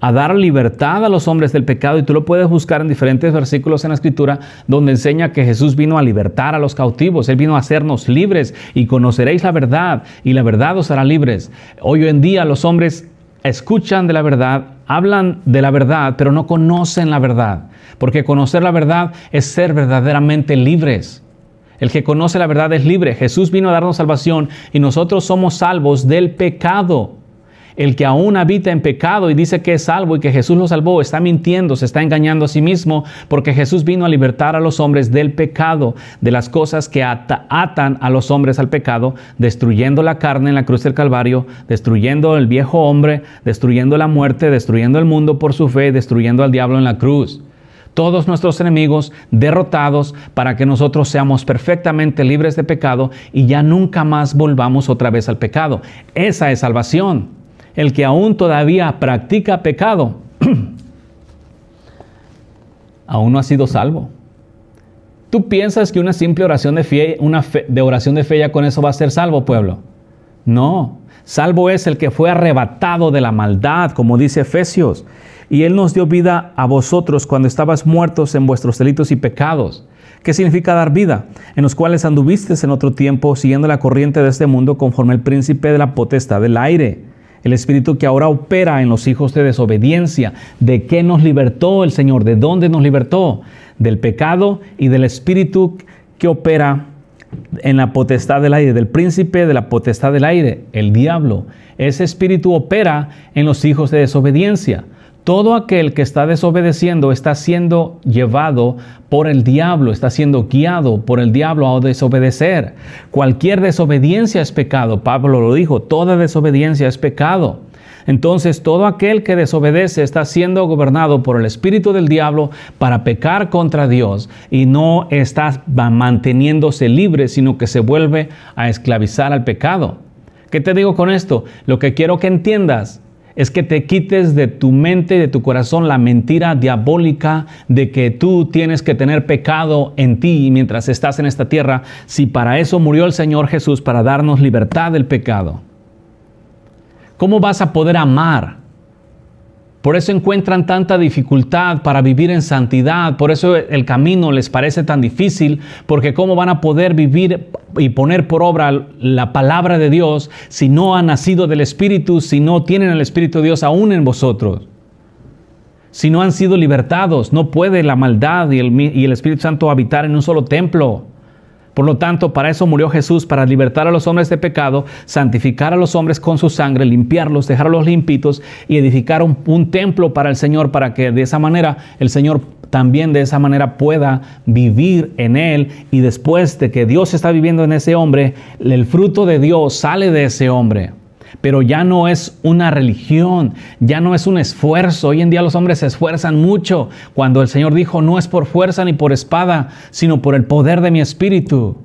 a dar libertad a los hombres del pecado y tú lo puedes buscar en diferentes versículos en la escritura donde enseña que Jesús vino a libertar a los cautivos, Él vino a hacernos libres y conoceréis la verdad y la verdad os hará libres. Hoy en día los hombres escuchan de la verdad, hablan de la verdad, pero no conocen la verdad, porque conocer la verdad es ser verdaderamente libres. El que conoce la verdad es libre. Jesús vino a darnos salvación y nosotros somos salvos del pecado. El que aún habita en pecado y dice que es salvo y que Jesús lo salvó, está mintiendo, se está engañando a sí mismo, porque Jesús vino a libertar a los hombres del pecado, de las cosas que atan a los hombres al pecado, destruyendo la carne en la cruz del Calvario, destruyendo el viejo hombre, destruyendo la muerte, destruyendo el mundo por su fe, destruyendo al diablo en la cruz todos nuestros enemigos derrotados para que nosotros seamos perfectamente libres de pecado y ya nunca más volvamos otra vez al pecado. Esa es salvación el que aún todavía practica pecado, aún no ha sido salvo. ¿Tú piensas que una simple oración de fe, una de oración de fe ya con eso va a ser salvo, pueblo? No. Salvo es el que fue arrebatado de la maldad, como dice Efesios. Y Él nos dio vida a vosotros cuando estabas muertos en vuestros delitos y pecados. ¿Qué significa dar vida? En los cuales anduviste en otro tiempo siguiendo la corriente de este mundo conforme el príncipe de la potestad del aire el espíritu que ahora opera en los hijos de desobediencia. ¿De qué nos libertó el Señor? ¿De dónde nos libertó? Del pecado y del espíritu que opera en la potestad del aire, del príncipe de la potestad del aire, el diablo. Ese espíritu opera en los hijos de desobediencia. Todo aquel que está desobedeciendo está siendo llevado por el diablo, está siendo guiado por el diablo a desobedecer. Cualquier desobediencia es pecado. Pablo lo dijo, toda desobediencia es pecado. Entonces todo aquel que desobedece está siendo gobernado por el espíritu del diablo para pecar contra Dios y no está manteniéndose libre, sino que se vuelve a esclavizar al pecado. ¿Qué te digo con esto? Lo que quiero que entiendas es que te quites de tu mente y de tu corazón la mentira diabólica de que tú tienes que tener pecado en ti mientras estás en esta tierra, si para eso murió el Señor Jesús, para darnos libertad del pecado. ¿Cómo vas a poder amar por eso encuentran tanta dificultad para vivir en santidad, por eso el camino les parece tan difícil, porque cómo van a poder vivir y poner por obra la palabra de Dios si no han nacido del Espíritu, si no tienen el Espíritu de Dios aún en vosotros. Si no han sido libertados, no puede la maldad y el, y el Espíritu Santo habitar en un solo templo. Por lo tanto, para eso murió Jesús, para libertar a los hombres de pecado, santificar a los hombres con su sangre, limpiarlos, dejarlos limpitos y edificar un, templo para el Señor, para que de esa manera el Señor también de esa manera pueda vivir en él y después de que Dios está viviendo en ese hombre, el fruto de Dios sale de ese hombre pero ya no es una religión, ya no es un esfuerzo. Hoy en día los hombres se esfuerzan mucho cuando el Señor dijo, no es por fuerza ni por espada, sino por el poder de mi espíritu.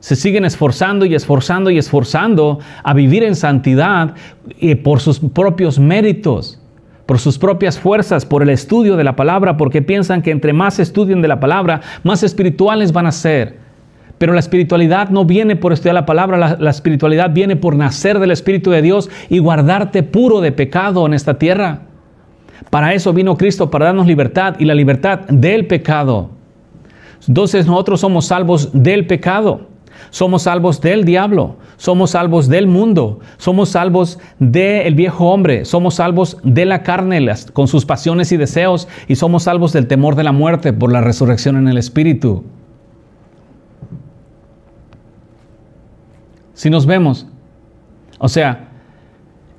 Se siguen esforzando y esforzando y esforzando a vivir en santidad y eh, por sus propios méritos por sus propias fuerzas, por el estudio de la palabra, porque piensan que entre más estudien de la palabra, más espirituales van a ser. Pero la espiritualidad no viene por estudiar la palabra, la, espiritualidad viene por nacer del Espíritu de Dios y guardarte puro de pecado en esta tierra. Para eso vino Cristo, para darnos libertad y la libertad del pecado. Entonces nosotros somos salvos del pecado, somos salvos del diablo, somos salvos del mundo, somos salvos del viejo hombre, somos salvos de la carne las, con sus pasiones y deseos y somos salvos del temor de la muerte por la resurrección en el Espíritu. si nos vemos. O sea,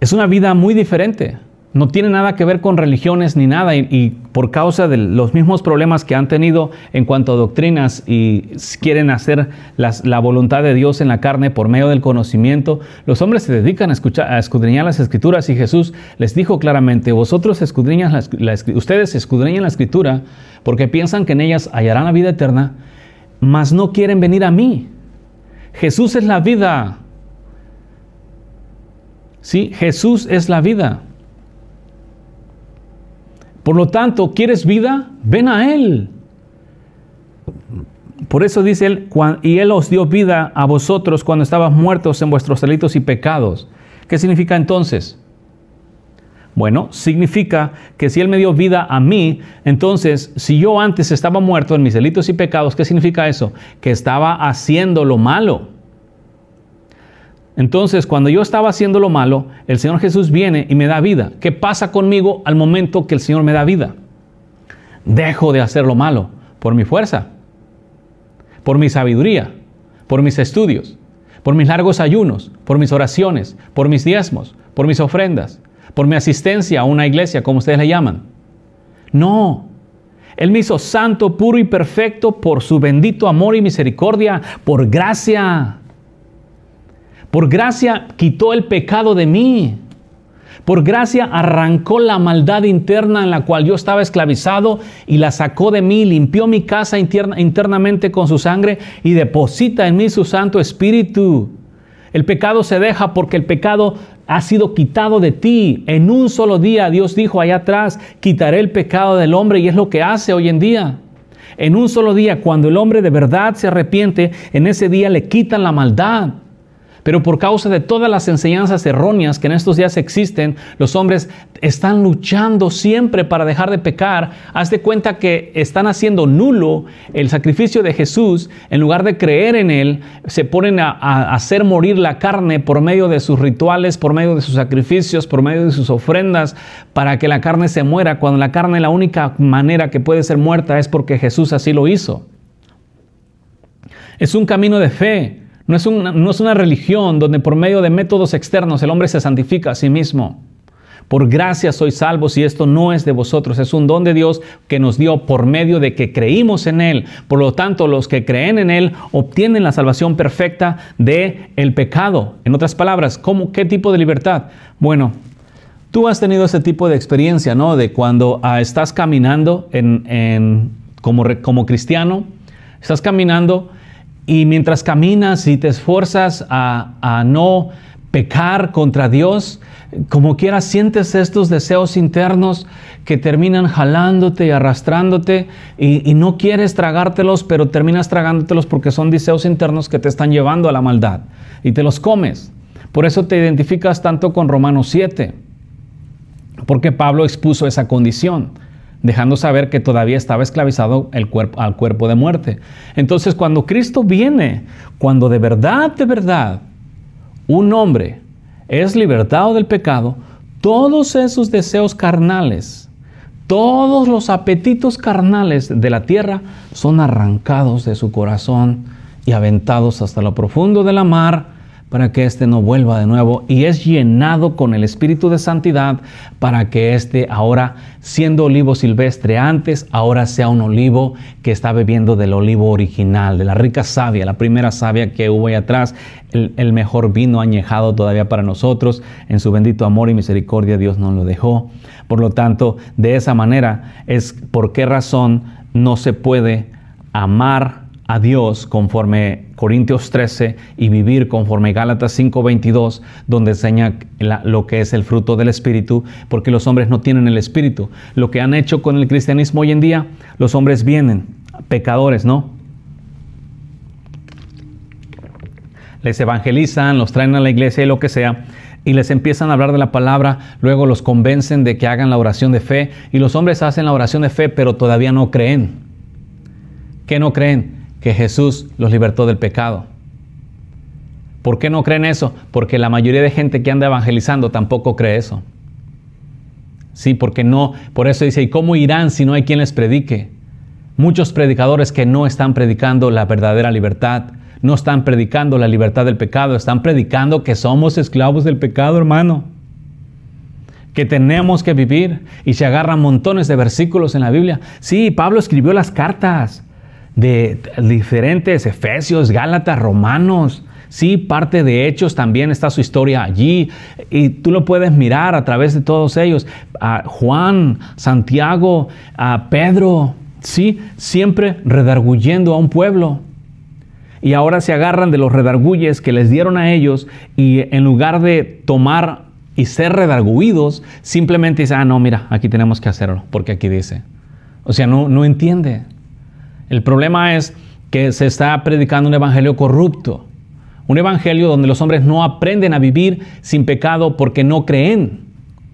es una vida muy diferente. No tiene nada que ver con religiones ni nada y, por causa de los mismos problemas que han tenido en cuanto a doctrinas y quieren hacer la voluntad de Dios en la carne por medio del conocimiento, los hombres se dedican a, escudriñar las escrituras y Jesús les dijo claramente, vosotros escudriñan la, ustedes escudriñan la escritura porque piensan que en ellas hallarán la vida eterna, mas no quieren venir a mí Jesús es la vida. ¿Sí? Jesús es la vida. Por lo tanto, ¿quieres vida? Ven a Él. Por eso dice Él, y Él os dio vida a vosotros cuando estabas muertos en vuestros delitos y pecados. ¿Qué significa entonces? Bueno, significa que si Él me dio vida a mí, entonces si yo antes estaba muerto en mis delitos y pecados, ¿qué significa eso? Que estaba haciendo lo malo. Entonces, cuando yo estaba haciendo lo malo, el Señor Jesús viene y me da vida. ¿Qué pasa conmigo al momento que el Señor me da vida? Dejo de hacer lo malo por mi fuerza, por mi sabiduría, por mis estudios, por mis largos ayunos, por mis oraciones, por mis diezmos, por mis ofrendas, por mi asistencia a una iglesia, como ustedes la llaman. No, Él me hizo santo, puro y perfecto por su bendito amor y misericordia, por gracia. Por gracia quitó el pecado de mí. Por gracia arrancó la maldad interna en la cual yo estaba esclavizado y la sacó de mí, limpió mi casa interna, internamente con su sangre y deposita en mí su Santo Espíritu. El pecado se deja porque el pecado ha sido quitado de ti. En un solo día Dios dijo allá atrás, quitaré el pecado del hombre y es lo que hace hoy en día. En un solo día, cuando el hombre de verdad se arrepiente, en ese día le quitan la maldad. Pero por causa de todas las enseñanzas erróneas que en estos días existen, los hombres están luchando siempre para dejar de pecar. Haz de cuenta que están haciendo nulo el sacrificio de Jesús. En lugar de creer en Él, se ponen a, hacer morir la carne por medio de sus rituales, por medio de sus sacrificios, por medio de sus ofrendas, para que la carne se muera. Cuando la carne, la única manera que puede ser muerta es porque Jesús así lo hizo. Es un camino de fe no es, una, religión donde por medio de métodos externos el hombre se santifica a sí mismo. Por gracia sois salvo y esto no es de vosotros, es un don de Dios que nos dio por medio de que creímos en Él. Por lo tanto, los que creen en Él obtienen la salvación perfecta de el pecado. En otras palabras, ¿cómo, ¿qué tipo de libertad? Bueno, tú has tenido ese tipo de experiencia, ¿no? De cuando ah, estás caminando como, como cristiano, estás caminando y mientras caminas y te esfuerzas a, no pecar contra Dios, como quieras, sientes estos deseos internos que terminan jalándote y arrastrándote y, y, no quieres tragártelos, pero terminas tragándotelos porque son deseos internos que te están llevando a la maldad y te los comes. Por eso te identificas tanto con Romanos 7, porque Pablo expuso esa condición dejando saber que todavía estaba esclavizado el al cuerpo de muerte. Entonces cuando Cristo viene, cuando de verdad, de verdad, un hombre es libertado del pecado, todos esos deseos carnales, todos los apetitos carnales de la tierra son arrancados de su corazón y aventados hasta lo profundo de la mar, para que éste no vuelva de nuevo y es llenado con el Espíritu de Santidad para que éste ahora, siendo olivo silvestre antes, ahora sea un olivo que está bebiendo del olivo original, de la rica savia, la primera savia que hubo ahí atrás, el, mejor vino añejado todavía para nosotros, en su bendito amor y misericordia Dios nos lo dejó. Por lo tanto, de esa manera es por qué razón no se puede amar a Dios conforme Corintios 13 y vivir conforme Gálatas 5:22, donde enseña lo que es el fruto del Espíritu, porque los hombres no tienen el Espíritu. Lo que han hecho con el cristianismo hoy en día, los hombres vienen, pecadores, ¿no? Les evangelizan, los traen a la iglesia y lo que sea, y les empiezan a hablar de la palabra, luego los convencen de que hagan la oración de fe, y los hombres hacen la oración de fe, pero todavía no creen. ¿Qué no creen? que Jesús los libertó del pecado. ¿Por qué no creen eso? Porque la mayoría de gente que anda evangelizando tampoco cree eso. Sí, porque no, por eso dice, ¿y cómo irán si no hay quien les predique? Muchos predicadores que no están predicando la verdadera libertad, no están predicando la libertad del pecado, están predicando que somos esclavos del pecado, hermano, que tenemos que vivir y se agarran montones de versículos en la Biblia. Sí, Pablo escribió las cartas, de diferentes Efesios, Gálatas, Romanos. Sí, parte de Hechos también está su historia allí y tú lo puedes mirar a través de todos ellos. A Juan, Santiago, a Pedro, sí, siempre redarguyendo a un pueblo. Y ahora se agarran de los redargulles que les dieron a ellos y en lugar de tomar y ser redarguidos, simplemente dicen, ah, no, mira, aquí tenemos que hacerlo, porque aquí dice. O sea, no, no entiende. El problema es que se está predicando un evangelio corrupto, un evangelio donde los hombres no aprenden a vivir sin pecado porque no creen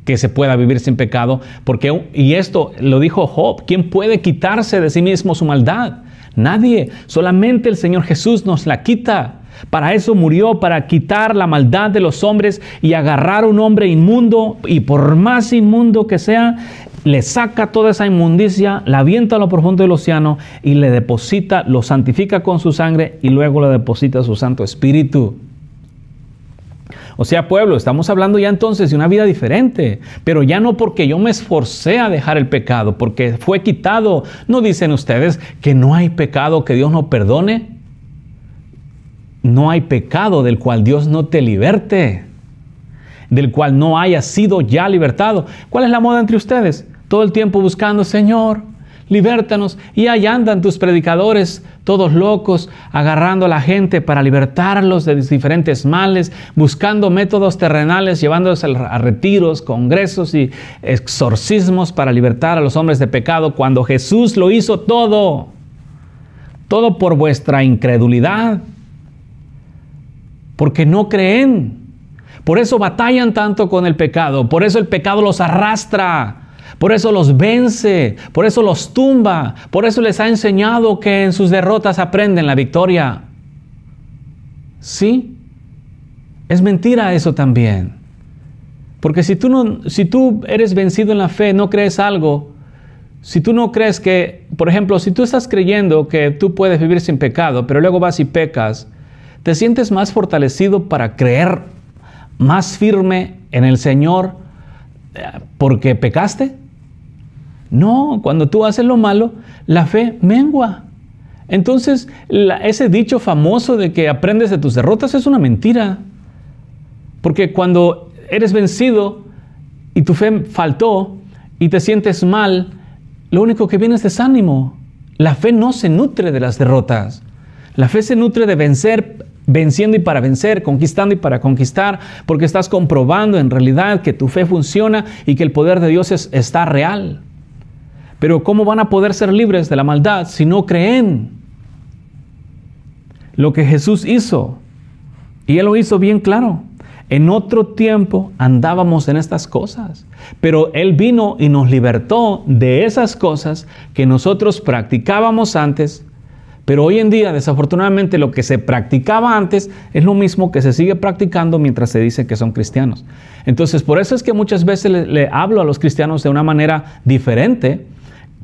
que se pueda vivir sin pecado, porque y esto lo dijo Job, ¿quién puede quitarse de sí mismo su maldad? Nadie, solamente el Señor Jesús nos la quita. Para eso murió, para quitar la maldad de los hombres y agarrar un hombre inmundo, y por más inmundo que sea, le saca toda esa inmundicia, la avienta a lo profundo del océano y le deposita, lo santifica con su sangre y luego le deposita su Santo Espíritu. O sea, pueblo, estamos hablando ya entonces de una vida diferente, pero ya no porque yo me esforcé a dejar el pecado, porque fue quitado. ¿No dicen ustedes que no hay pecado que Dios no perdone? No hay pecado del cual Dios no te liberte, del cual no haya sido ya libertado. ¿Cuál es la moda entre ustedes? todo el tiempo buscando, Señor, libértanos. Y ahí andan tus predicadores, todos locos, agarrando a la gente para libertarlos de diferentes males, buscando métodos terrenales, llevándolos a retiros, congresos y exorcismos para libertar a los hombres de pecado, cuando Jesús lo hizo todo. Todo por vuestra incredulidad, porque no creen. Por eso batallan tanto con el pecado, por eso el pecado los arrastra por eso los vence, por eso los tumba, por eso les ha enseñado que en sus derrotas aprenden la victoria. ¿Sí? Es mentira eso también. Porque si tú, no, si tú eres vencido en la fe, no crees algo, si tú no crees que, por ejemplo, si tú estás creyendo que tú puedes vivir sin pecado, pero luego vas y pecas, te sientes más fortalecido para creer más firme en el Señor eh, porque pecaste? No, cuando tú haces lo malo, la fe mengua. Entonces, ese dicho famoso de que aprendes de tus derrotas es una mentira. Porque cuando eres vencido y tu fe faltó y te sientes mal, lo único que viene es desánimo. La fe no se nutre de las derrotas. La fe se nutre de vencer, venciendo y para vencer, conquistando y para conquistar, porque estás comprobando en realidad que tu fe funciona y que el poder de Dios está real. Pero ¿cómo van a poder ser libres de la maldad si no creen lo que Jesús hizo? Y Él lo hizo bien claro. En otro tiempo andábamos en estas cosas, pero Él vino y nos libertó de esas cosas que nosotros practicábamos antes, pero hoy en día desafortunadamente lo que se practicaba antes es lo mismo que se sigue practicando mientras se dice que son cristianos. Entonces por eso es que muchas veces le, hablo a los cristianos de una manera diferente,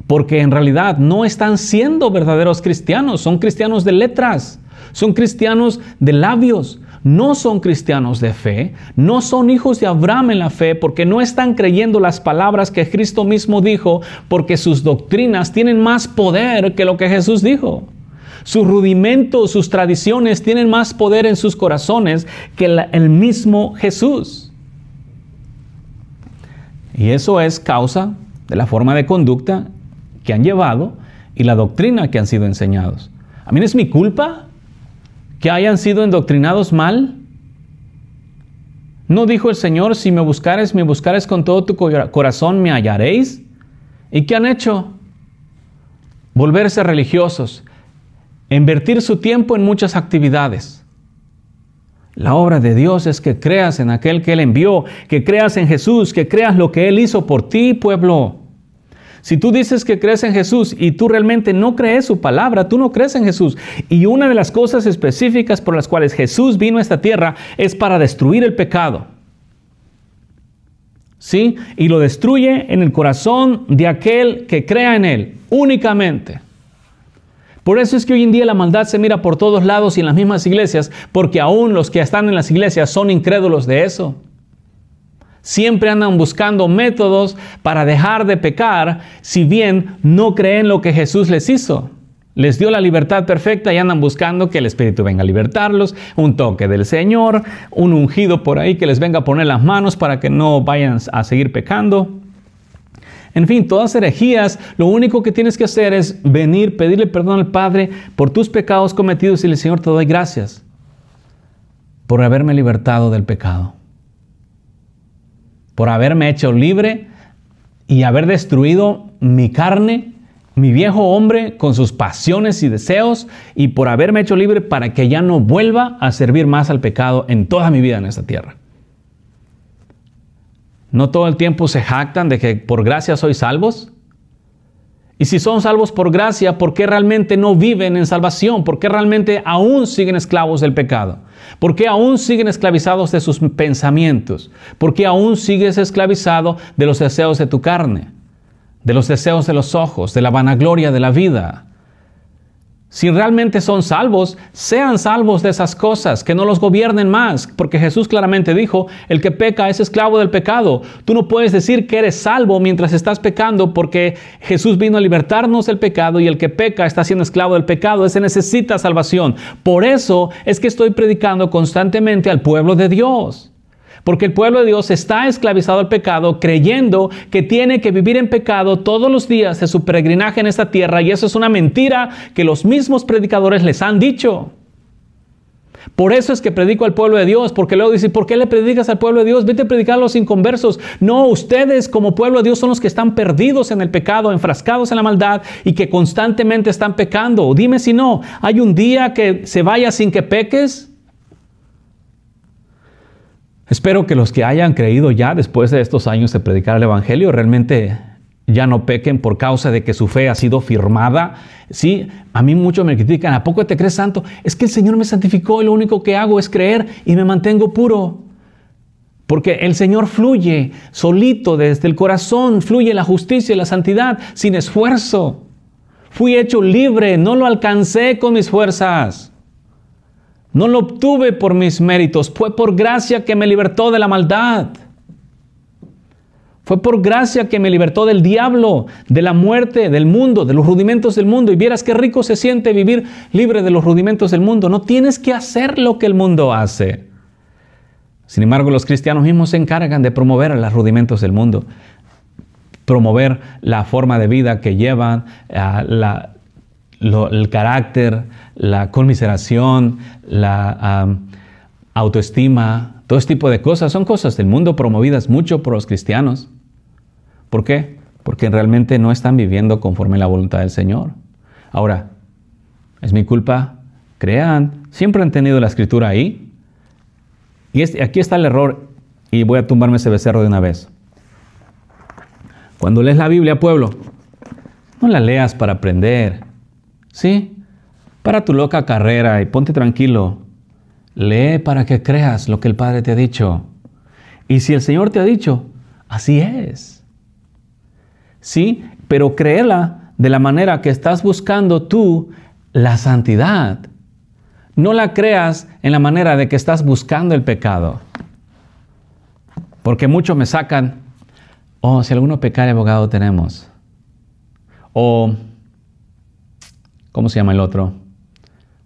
porque en realidad no están siendo verdaderos cristianos, son cristianos de letras, son cristianos de labios, no son cristianos de fe, no son hijos de Abraham en la fe, porque no están creyendo las palabras que Cristo mismo dijo, porque sus doctrinas tienen más poder que lo que Jesús dijo. Sus rudimentos, sus tradiciones tienen más poder en sus corazones que el mismo Jesús. Y eso es causa de la forma de conducta que han llevado y la doctrina que han sido enseñados. ¿A mí es mi culpa que hayan sido endoctrinados mal? ¿No dijo el Señor, si me buscares, me buscares con todo tu corazón, me hallaréis? ¿Y qué han hecho? Volverse religiosos, invertir su tiempo en muchas actividades. La obra de Dios es que creas en aquel que Él envió, que creas en Jesús, que creas lo que Él hizo por ti, pueblo. Si tú dices que crees en Jesús y tú realmente no crees su palabra, tú no crees en Jesús. Y una de las cosas específicas por las cuales Jesús vino a esta tierra es para destruir el pecado. ¿Sí? Y lo destruye en el corazón de aquel que crea en Él, únicamente. Por eso es que hoy en día la maldad se mira por todos lados y en las mismas iglesias, porque aún los que están en las iglesias son incrédulos de eso. Siempre andan buscando métodos para dejar de pecar, si bien no creen lo que Jesús les hizo. Les dio la libertad perfecta y andan buscando que el Espíritu venga a libertarlos, un toque del Señor, un ungido por ahí que les venga a poner las manos para que no vayan a seguir pecando. En fin, todas herejías, lo único que tienes que hacer es venir, pedirle perdón al Padre por tus pecados cometidos y el Señor te doy gracias por haberme libertado del pecado por haberme hecho libre y haber destruido mi carne, mi viejo hombre con sus pasiones y deseos, y por haberme hecho libre para que ya no vuelva a servir más al pecado en toda mi vida en esta tierra. No todo el tiempo se jactan de que por gracia soy salvos, y si son salvos por gracia, ¿por qué realmente no viven en salvación? ¿Por qué realmente aún siguen esclavos del pecado? ¿Por qué aún siguen esclavizados de sus pensamientos? ¿Por qué aún sigues esclavizado de los deseos de tu carne? De los deseos de los ojos, de la vanagloria de la vida, si realmente son salvos, sean salvos de esas cosas, que no los gobiernen más, porque Jesús claramente dijo, el que peca es esclavo del pecado. Tú no puedes decir que eres salvo mientras estás pecando, porque Jesús vino a libertarnos del pecado y el que peca está siendo esclavo del pecado, ese necesita salvación. Por eso es que estoy predicando constantemente al pueblo de Dios. Porque el pueblo de Dios está esclavizado al pecado, creyendo que tiene que vivir en pecado todos los días de su peregrinaje en esta tierra, y eso es una mentira que los mismos predicadores les han dicho. Por eso es que predico al pueblo de Dios, porque luego dice, ¿por qué le predicas al pueblo de Dios? Vete a predicar a los inconversos. No, ustedes como pueblo de Dios son los que están perdidos en el pecado, enfrascados en la maldad y que constantemente están pecando. Dime si no, ¿hay un día que se vaya sin que peques? Espero que los que hayan creído ya después de estos años de predicar el Evangelio realmente ya no pequen por causa de que su fe ha sido firmada. Sí, a mí muchos me critican, ¿a poco te crees santo? Es que el Señor me santificó y lo único que hago es creer y me mantengo puro. Porque el Señor fluye solito desde el corazón, fluye la justicia y la santidad sin esfuerzo. Fui hecho libre, no lo alcancé con mis fuerzas. No lo obtuve por mis méritos, fue por gracia que me libertó de la maldad. Fue por gracia que me libertó del diablo, de la muerte, del mundo, de los rudimentos del mundo. Y vieras qué rico se siente vivir libre de los rudimentos del mundo. No tienes que hacer lo que el mundo hace. Sin embargo, los cristianos mismos se encargan de promover los rudimentos del mundo, promover la forma de vida que llevan, a ah, la, el carácter, la conmiseración, la autoestima, todo este tipo de cosas son cosas del mundo promovidas mucho por los cristianos. ¿Por qué? Porque realmente no están viviendo conforme la voluntad del Señor. Ahora, ¿es mi culpa? Crean, siempre han tenido la escritura ahí. Y aquí está el error y voy a tumbarme ese becerro de una vez. Cuando lees la Biblia, pueblo, no la leas para aprender, Sí, para tu loca carrera y ponte tranquilo. Lee para que creas lo que el Padre te ha dicho. Y si el Señor te ha dicho, así es. Sí, pero créela de la manera que estás buscando tú la santidad. No la creas en la manera de que estás buscando el pecado. Porque muchos me sacan, oh, si alguno pecado abogado tenemos. O ¿cómo se llama el otro?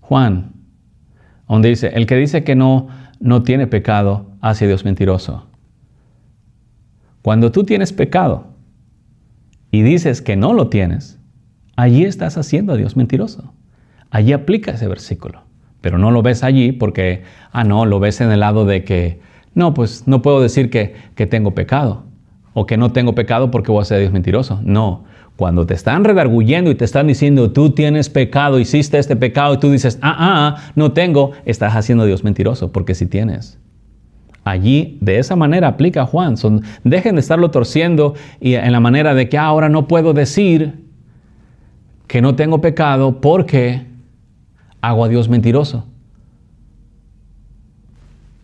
Juan, donde dice, el que dice que no, no tiene pecado, hace Dios mentiroso. Cuando tú tienes pecado y dices que no lo tienes, allí estás haciendo a Dios mentiroso. Allí aplica ese versículo, pero no lo ves allí porque, ah, no, lo ves en el lado de que, no, pues no puedo decir que, que tengo pecado o que no tengo pecado porque voy a ser Dios mentiroso. No, cuando te están redarguyendo y te están diciendo, tú tienes pecado, hiciste este pecado, y tú dices, ah, ah, no tengo, estás haciendo a Dios mentiroso, porque si tienes. Allí, de esa manera aplica Juan. dejen de estarlo torciendo y en la manera de que ah, ahora no puedo decir que no tengo pecado porque hago a Dios mentiroso.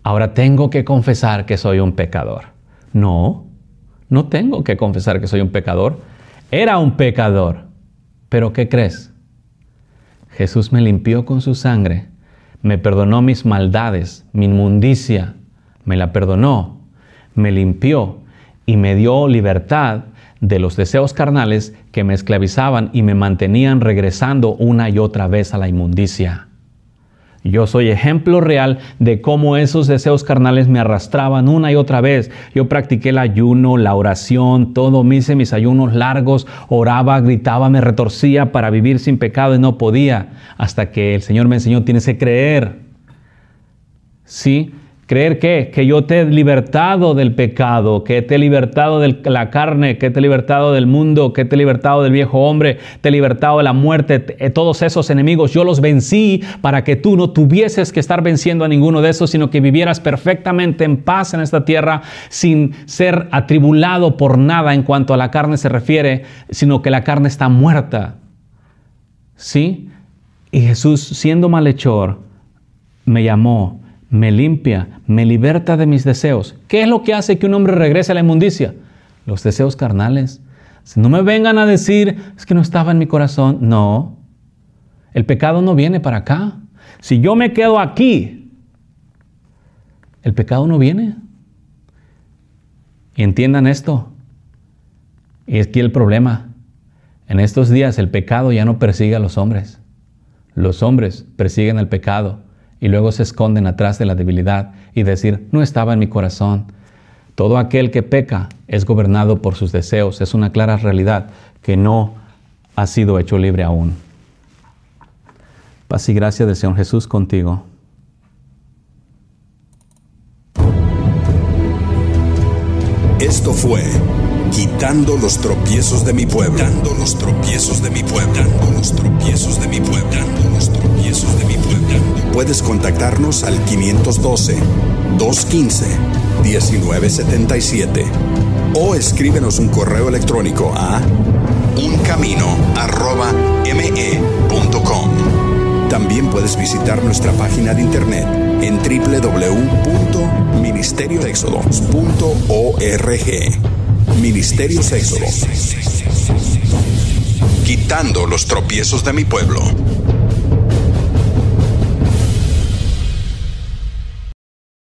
Ahora tengo que confesar que soy un pecador. No, no tengo que confesar que soy un pecador. Era un pecador. Pero ¿qué crees? Jesús me limpió con su sangre, me perdonó mis maldades, mi inmundicia, me la perdonó, me limpió y me dio libertad de los deseos carnales que me esclavizaban y me mantenían regresando una y otra vez a la inmundicia. Yo soy ejemplo real de cómo esos deseos carnales me arrastraban una y otra vez. Yo practiqué el ayuno, la oración, todo, me hice mis ayunos largos, oraba, gritaba, me retorcía para vivir sin pecado y no podía. Hasta que el Señor me enseñó, tienes que creer. Sí, Creer que, que yo te he libertado del pecado, que te he libertado de la carne, que te he libertado del mundo, que te he libertado del viejo hombre, te he libertado de la muerte, de eh, todos esos enemigos, yo los vencí para que tú no tuvieses que estar venciendo a ninguno de esos, sino que vivieras perfectamente en paz en esta tierra sin ser atribulado por nada en cuanto a la carne se refiere, sino que la carne está muerta. ¿Sí? Y Jesús, siendo malhechor, me llamó me limpia, me liberta de mis deseos. ¿Qué es lo que hace que un hombre regrese a la inmundicia? Los deseos carnales. Si No me vengan a decir, es que no estaba en mi corazón. No, el pecado no viene para acá. Si yo me quedo aquí, el pecado no viene. entiendan esto. Y es que el problema. En estos días el pecado ya no persigue a los hombres. Los hombres persiguen el pecado y luego se esconden atrás de la debilidad y decir, no estaba en mi corazón. Todo aquel que peca es gobernado por sus deseos, es una clara realidad que no ha sido hecho libre aún. Paz y gracia del Señor Jesús contigo. Esto fue quitando los tropiezos de mi pueblo, Dando los tropiezos de mi pueblo, los tropiezos de mi pueblo, de mi Puedes contactarnos al 512 215 1977 o escríbenos un correo electrónico a uncamino@me.com. También puedes visitar nuestra página de internet en www.ministerioexodos.org. Ministerio Sexo. Quitando los tropiezos de mi pueblo.